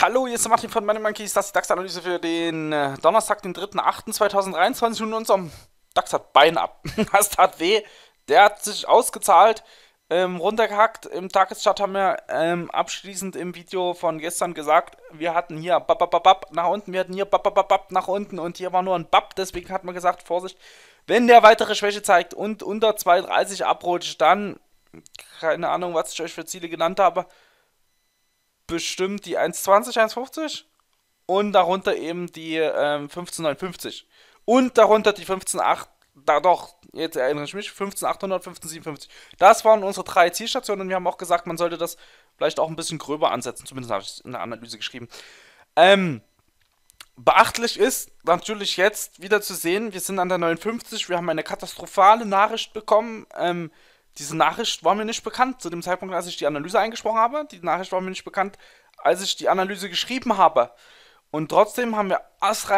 Hallo, hier ist der Martin von Money Monkeys, das ist die DAX-Analyse für den äh, Donnerstag, den 3.8.2023 und unserem DAX hat Bein ab. das tat weh, der hat sich ausgezahlt, ähm, runtergehackt. Im Tageschart haben wir ähm, abschließend im Video von gestern gesagt, wir hatten hier bap, bap, bap, nach unten, wir hatten hier bap, bap, bap, nach unten und hier war nur ein Bap, deswegen hat man gesagt, Vorsicht, wenn der weitere Schwäche zeigt und unter 2,30 abrutscht, dann, keine Ahnung, was ich euch für Ziele genannt habe, bestimmt die 1,20, 1,50 und darunter eben die ähm, 15,59 und darunter die 15,8, da doch, jetzt erinnere ich mich, 15,800, 15,57. Das waren unsere drei Zielstationen und wir haben auch gesagt, man sollte das vielleicht auch ein bisschen gröber ansetzen, zumindest habe ich es in der Analyse geschrieben. Ähm, Beachtlich ist natürlich jetzt wieder zu sehen, wir sind an der 59, wir haben eine katastrophale Nachricht bekommen. Ähm, diese Nachricht war mir nicht bekannt zu dem Zeitpunkt, als ich die Analyse eingesprochen habe. Die Nachricht war mir nicht bekannt, als ich die Analyse geschrieben habe. Und trotzdem haben wir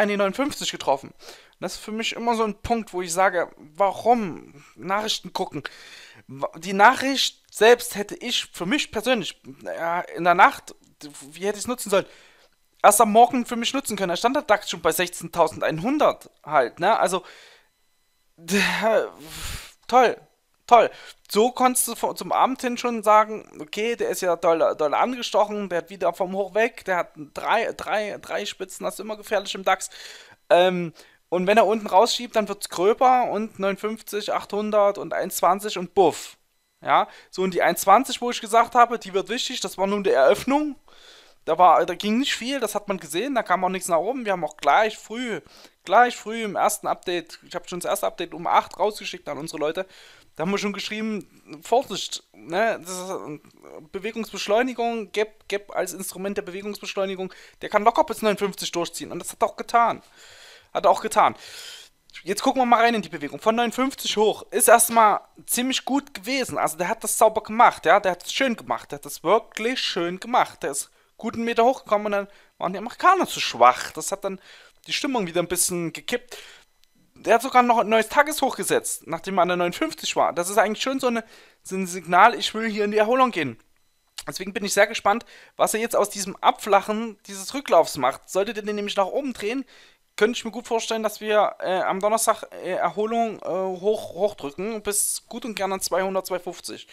in die 59 getroffen. Das ist für mich immer so ein Punkt, wo ich sage, warum Nachrichten gucken? Die Nachricht selbst hätte ich für mich persönlich ja, äh, in der Nacht, wie hätte ich es nutzen sollen? erst am Morgen für mich nutzen können. Halt da stand der DAX schon bei 16.100 halt, ne? Also, toll, toll. So konntest du zum Abend hin schon sagen, okay, der ist ja doll, doll angestochen, der hat wieder vom Hoch weg, der hat drei, drei, drei Spitzen, das ist immer gefährlich im DAX. Ähm, und wenn er unten rausschiebt, dann wird es gröber und 59, 800 und 1,20 und buff. Ja, so und die 1,20, wo ich gesagt habe, die wird wichtig, das war nun die Eröffnung. Da, war, da ging nicht viel, das hat man gesehen, da kam auch nichts nach oben. Wir haben auch gleich früh, gleich früh im ersten Update, ich habe schon das erste Update um 8 rausgeschickt an unsere Leute. Da haben wir schon geschrieben, Vorsicht, ne, ähm, Bewegungsbeschleunigung, Gap, Gap als Instrument der Bewegungsbeschleunigung, der kann locker bis 59 durchziehen. Und das hat er auch getan. Hat er auch getan. Jetzt gucken wir mal rein in die Bewegung. Von 59 hoch ist erstmal ziemlich gut gewesen. Also der hat das sauber gemacht, ja, der hat es schön gemacht, der hat das wirklich schön gemacht. Der ist guten Meter hochgekommen und dann waren die Amerikaner zu schwach. Das hat dann die Stimmung wieder ein bisschen gekippt. Der hat sogar noch ein neues Tageshoch gesetzt, nachdem er an der 59 war. Das ist eigentlich schon so, eine, so ein Signal, ich will hier in die Erholung gehen. Deswegen bin ich sehr gespannt, was er jetzt aus diesem Abflachen dieses Rücklaufs macht. Sollte der den nämlich nach oben drehen, könnte ich mir gut vorstellen, dass wir äh, am Donnerstag äh, Erholung äh, hoch, hochdrücken bis gut und gerne 200, 250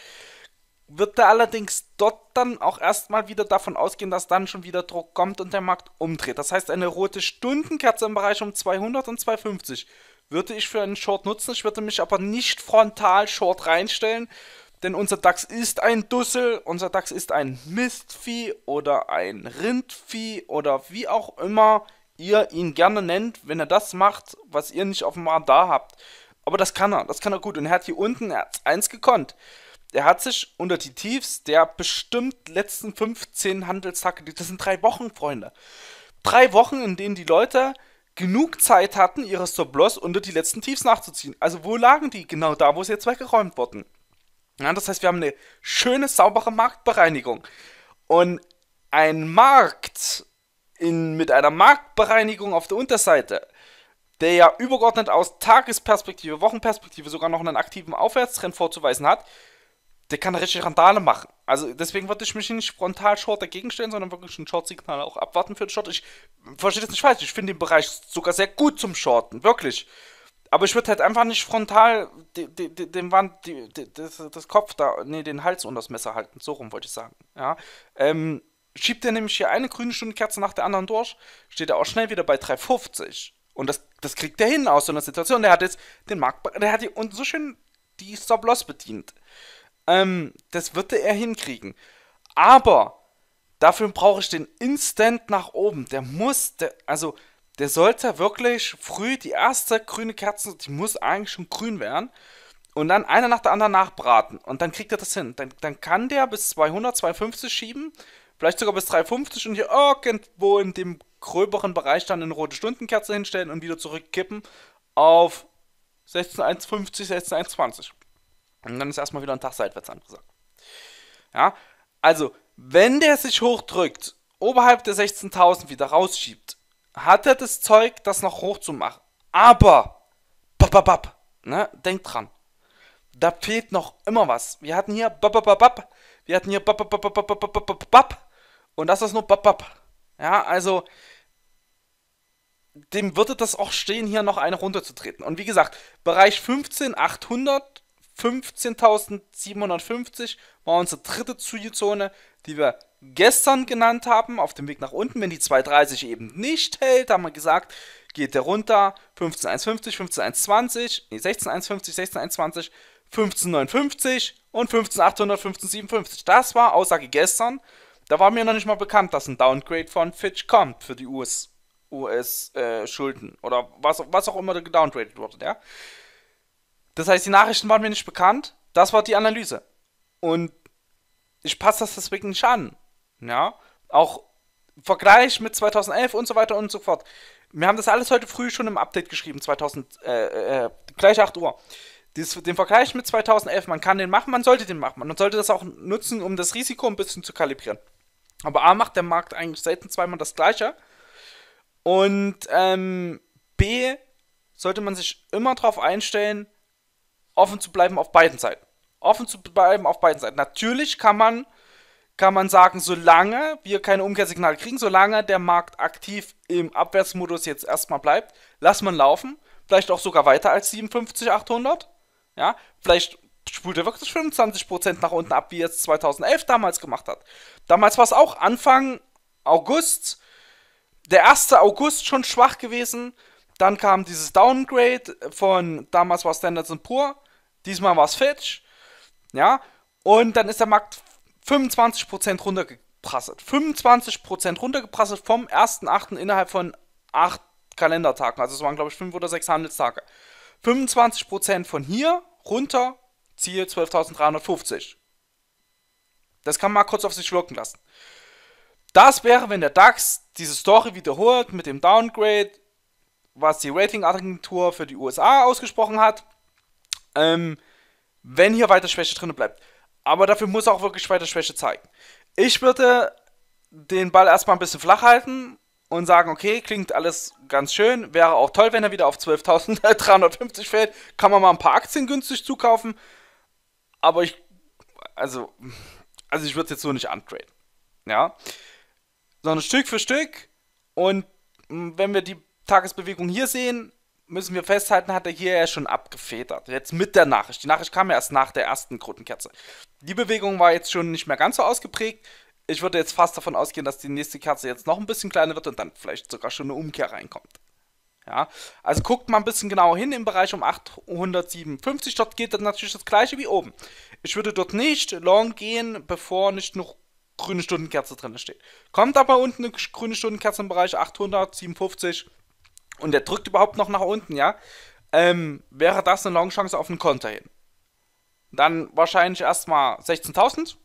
wird er allerdings dort dann auch erstmal wieder davon ausgehen, dass dann schon wieder Druck kommt und der Markt umdreht. Das heißt, eine rote Stundenkerze im Bereich um 200 und 250 würde ich für einen Short nutzen. Ich würde mich aber nicht frontal Short reinstellen, denn unser DAX ist ein Dussel, unser DAX ist ein Mistvieh oder ein Rindvieh oder wie auch immer ihr ihn gerne nennt, wenn er das macht, was ihr nicht offenbar da habt. Aber das kann er, das kann er gut. Und er hat hier unten, er hat eins gekonnt der hat sich unter die Tiefs der bestimmt letzten 15 Handelstage, das sind drei Wochen, Freunde. Drei Wochen, in denen die Leute genug Zeit hatten, ihre Stop-Loss unter die letzten Tiefs nachzuziehen. Also wo lagen die? Genau da, wo sie jetzt weggeräumt wurden. Ja, das heißt, wir haben eine schöne, saubere Marktbereinigung. Und ein Markt in, mit einer Marktbereinigung auf der Unterseite, der ja übergeordnet aus Tagesperspektive, Wochenperspektive sogar noch einen aktiven Aufwärtstrend vorzuweisen hat, der kann richtig Randale machen. Also deswegen würde ich mich nicht frontal Short dagegen stellen, sondern wirklich ein Short-Signal auch abwarten für den Short. Ich verstehe das nicht falsch. Ich finde den Bereich sogar sehr gut zum Shorten, wirklich. Aber ich würde halt einfach nicht frontal den, Wand, die, das, das, Kopf da, nee, den Hals unter das Messer halten. So rum wollte ich sagen. Ja. Ähm, schiebt er nämlich hier eine grüne Stundenkerze nach der anderen durch, steht er auch schnell wieder bei 3,50. Und das, das kriegt er hin aus so einer Situation. Der hat jetzt den Markt, der hat hier unten so schön die Stop-Loss bedient. Ähm, das würde er hinkriegen. Aber dafür brauche ich den Instant nach oben. Der muss, der, also der sollte wirklich früh die erste grüne Kerze, die muss eigentlich schon grün werden. Und dann eine nach der anderen nachbraten. Und dann kriegt er das hin. Dann, dann kann der bis 200, 250 schieben. Vielleicht sogar bis 350 und hier irgendwo in dem gröberen Bereich dann eine rote Stundenkerze hinstellen und wieder zurückkippen auf 16,150, 16,120. Und dann ist erstmal wieder ein Tag seitwärts angesagt. Ja, also, wenn der sich hochdrückt, oberhalb der 16.000 wieder rausschiebt, hat er das Zeug, das noch hochzumachen. Aber, bababab, ne, denkt dran, da fehlt noch immer was. Wir hatten hier babababab, wir hatten hier babababababababab und das ist nur babab. Ja, also, dem würde das auch stehen, hier noch eine runterzutreten. Und wie gesagt, Bereich 15, 800, 15.750 war unsere dritte Zielzone, die wir gestern genannt haben, auf dem Weg nach unten. Wenn die 230 eben nicht hält, haben wir gesagt, geht der runter. 15,150, 15,120, nee, 16,150, 16,120, 15.59 und 15,800, 15.57. Das war Aussage gestern. Da war mir noch nicht mal bekannt, dass ein Downgrade von Fitch kommt für die US-Schulden US, äh, oder was, was auch immer da gedowngradet wurde. Ja? Das heißt, die Nachrichten waren mir nicht bekannt. Das war die Analyse. Und ich passe das deswegen nicht an. Ja, auch Vergleich mit 2011 und so weiter und so fort. Wir haben das alles heute früh schon im Update geschrieben, 2000, äh, äh, gleich 8 Uhr. Dies, den Vergleich mit 2011, man kann den machen, man sollte den machen. Man sollte das auch nutzen, um das Risiko ein bisschen zu kalibrieren. Aber A macht der Markt eigentlich selten zweimal das Gleiche. Und ähm, B sollte man sich immer darauf einstellen, offen zu bleiben auf beiden Seiten. Offen zu bleiben auf beiden Seiten. Natürlich kann man, kann man sagen, solange wir keine Umkehrsignale kriegen, solange der Markt aktiv im Abwärtsmodus jetzt erstmal bleibt, lass man laufen. Vielleicht auch sogar weiter als 57, 800. Ja, vielleicht spult er wirklich 25% nach unten ab, wie er es 2011 damals gemacht hat. Damals war es auch Anfang August, der 1. August schon schwach gewesen. Dann kam dieses Downgrade von damals war Standards Poor, diesmal war es Fitch. Ja, und dann ist der Markt 25% runtergeprasselt. 25% runtergeprasselt vom 1.8. innerhalb von 8 Kalendertagen. Also es waren, glaube ich, 5 oder 6 Handelstage. 25% von hier runter, Ziel 12.350. Das kann man mal kurz auf sich schlucken lassen. Das wäre, wenn der DAX diese Story wiederholt mit dem Downgrade, was die Ratingagentur für die USA ausgesprochen hat, ähm, wenn hier weiter Schwäche drin bleibt. Aber dafür muss er auch wirklich weiter Schwäche zeigen. Ich würde den Ball erstmal ein bisschen flach halten und sagen, okay, klingt alles ganz schön, wäre auch toll, wenn er wieder auf 12.350 fällt, kann man mal ein paar Aktien günstig zukaufen, aber ich, also, also ich würde es jetzt so nicht antraden, ja, sondern Stück für Stück und mm, wenn wir die Tagesbewegung hier sehen, müssen wir festhalten, hat er hier ja schon abgefedert. Jetzt mit der Nachricht. Die Nachricht kam ja erst nach der ersten Krotenkerze. Die Bewegung war jetzt schon nicht mehr ganz so ausgeprägt. Ich würde jetzt fast davon ausgehen, dass die nächste Kerze jetzt noch ein bisschen kleiner wird und dann vielleicht sogar schon eine Umkehr reinkommt. Ja, also guckt mal ein bisschen genauer hin im Bereich um 857. Dort geht dann natürlich das gleiche wie oben. Ich würde dort nicht long gehen, bevor nicht noch grüne Stundenkerze drin steht. Kommt aber unten eine grüne Stundenkerze im Bereich 857 und der drückt überhaupt noch nach unten, ja, ähm, wäre das eine Longchance auf einen Konter hin. Dann wahrscheinlich erstmal 16.000.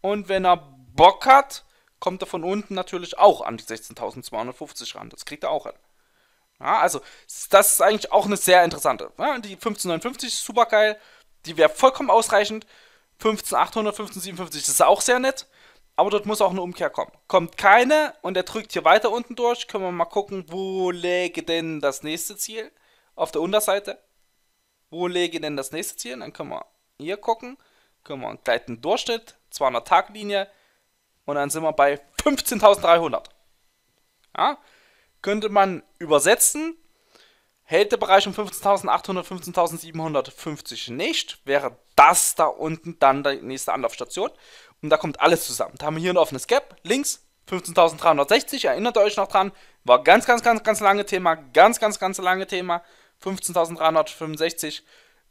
Und wenn er Bock hat, kommt er von unten natürlich auch an die 16.250 ran. Das kriegt er auch hin. Ja, also, das ist eigentlich auch eine sehr interessante. Ja, die 15,59 ist super geil. Die wäre vollkommen ausreichend. 15,800, 15,57 ist auch sehr nett. Aber dort muss auch eine Umkehr kommen. Kommt keine und er drückt hier weiter unten durch. Können wir mal gucken, wo läge denn das nächste Ziel? Auf der Unterseite. Wo läge denn das nächste Ziel? Dann können wir hier gucken. Können wir einen gleiten Durchschnitt, 200 Tag Linie. Und dann sind wir bei 15.300. Ja? Könnte man übersetzen. Hält der Bereich um 15.800, 15.750 nicht, wäre das da unten dann die nächste Anlaufstation. Und da kommt alles zusammen. Da haben wir hier ein offenes Gap. Links 15.360, erinnert ihr euch noch dran? War ganz, ganz, ganz, ganz lange Thema. Ganz, ganz, ganz lange Thema. 15.365.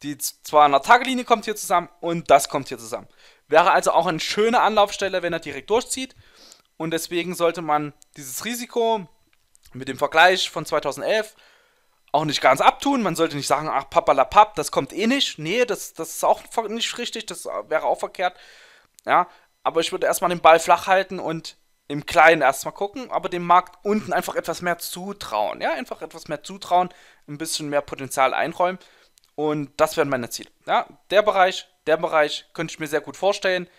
Die 200-Tage-Linie kommt hier zusammen und das kommt hier zusammen. Wäre also auch eine schöne Anlaufstelle, wenn er direkt durchzieht. Und deswegen sollte man dieses Risiko mit dem Vergleich von 2011 auch nicht ganz abtun. Man sollte nicht sagen, ach, papalapap, das kommt eh nicht. Nee, das, das ist auch nicht richtig, das wäre auch verkehrt. Ja, aber ich würde erstmal den Ball flach halten und im Kleinen erstmal gucken, aber dem Markt unten einfach etwas mehr zutrauen. Ja, einfach etwas mehr zutrauen, ein bisschen mehr Potenzial einräumen. Und das wären meine Ziele. Ja, der Bereich, der Bereich könnte ich mir sehr gut vorstellen.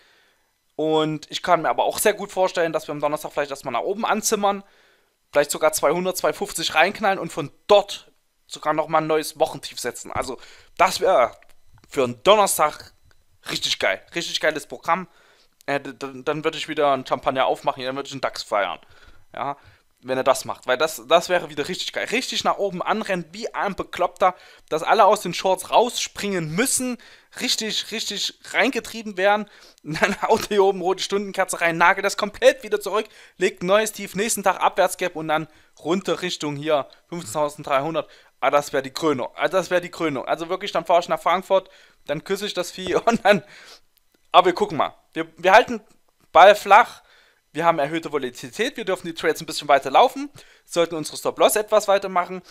Und ich kann mir aber auch sehr gut vorstellen, dass wir am Donnerstag vielleicht erstmal nach oben anzimmern, vielleicht sogar 200, 250 reinknallen und von dort sogar nochmal ein neues Wochentief setzen. Also, das wäre für einen Donnerstag Richtig geil. Richtig geiles Programm. Äh, dann, dann würde ich wieder einen Champagner aufmachen, dann würde ich einen DAX feiern. Ja, wenn er das macht. Weil das, das wäre wieder richtig geil. Richtig nach oben anrennen, wie ein Bekloppter, dass alle aus den Shorts rausspringen müssen, richtig, richtig reingetrieben werden. Und dann haut hier oben rote Stundenkerze rein, nagelt das komplett wieder zurück, legt ein neues Tief, nächsten Tag Abwärtsgap und dann runter Richtung hier 15.300. Ah, das wäre die Krönung. Ah, das wäre die Krönung. Also wirklich, dann fahre ich nach Frankfurt, dann küsse ich das Vieh und dann. Aber wir gucken mal. Wir, wir halten Ball flach. Wir haben erhöhte Volatilität. Wir dürfen die Trades ein bisschen weiter laufen. Sollten unsere Stop-Loss etwas weitermachen.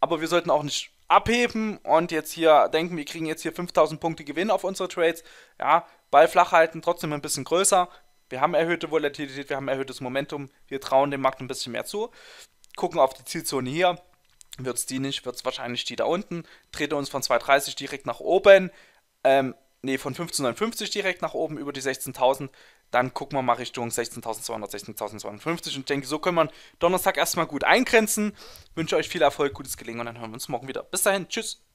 Aber wir sollten auch nicht abheben und jetzt hier denken, wir kriegen jetzt hier 5000 Punkte Gewinn auf unsere Trades. Ja, Ball flach halten, trotzdem ein bisschen größer. Wir haben erhöhte Volatilität, wir haben erhöhtes Momentum. Wir trauen dem Markt ein bisschen mehr zu. Gucken auf die Zielzone hier. Wird es die nicht, wird es wahrscheinlich die da unten. Drehte uns von 2,30 direkt nach oben. Ähm, nee, von 1550 direkt nach oben über die 16.000. Dann gucken wir mal Richtung 16.200, 16.250 und ich denke, so können wir Donnerstag erstmal gut eingrenzen. Wünsche euch viel Erfolg, gutes Gelingen und dann hören wir uns morgen wieder. Bis dahin, tschüss.